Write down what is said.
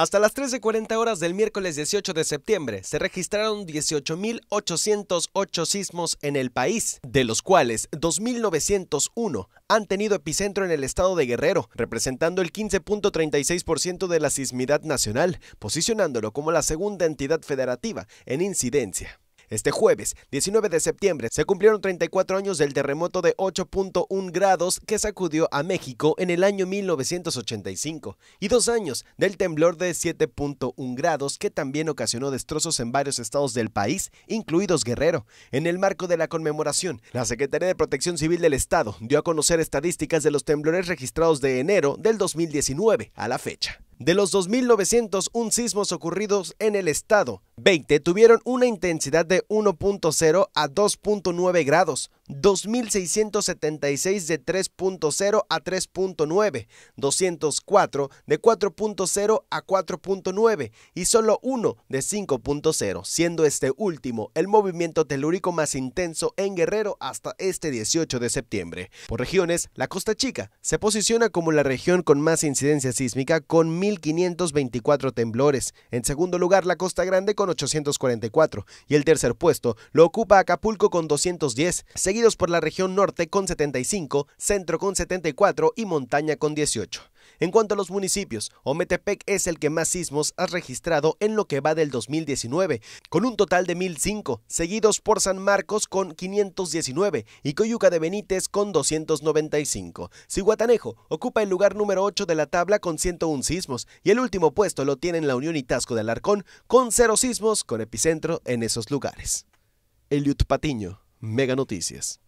Hasta las 13.40 horas del miércoles 18 de septiembre se registraron 18.808 sismos en el país, de los cuales 2.901 han tenido epicentro en el estado de Guerrero, representando el 15.36% de la sismidad nacional, posicionándolo como la segunda entidad federativa en incidencia. Este jueves, 19 de septiembre, se cumplieron 34 años del terremoto de 8.1 grados que sacudió a México en el año 1985 y dos años del temblor de 7.1 grados que también ocasionó destrozos en varios estados del país, incluidos Guerrero. En el marco de la conmemoración, la Secretaría de Protección Civil del Estado dio a conocer estadísticas de los temblores registrados de enero del 2019 a la fecha. De los 2.901 sismos ocurridos en el estado, 20 tuvieron una intensidad de 1.0 a 2.9 grados, 2.676 de 3.0 a 3.9, 204 de 4.0 a 4.9 y solo 1 de 5.0, siendo este último el movimiento telúrico más intenso en Guerrero hasta este 18 de septiembre. Por regiones, la Costa Chica se posiciona como la región con más incidencia sísmica con 1.524 temblores. En segundo lugar, la Costa Grande con 844 y el tercer puesto lo ocupa Acapulco con 210, seguidos por la región norte con 75, centro con 74 y montaña con 18. En cuanto a los municipios, Ometepec es el que más sismos ha registrado en lo que va del 2019, con un total de 1.005, seguidos por San Marcos con 519 y Coyuca de Benítez con 295. Ciguatanejo ocupa el lugar número 8 de la tabla con 101 sismos y el último puesto lo tienen la Unión y de Alarcón con cero sismos con epicentro en esos lugares. Eliud Patiño, Mega Noticias.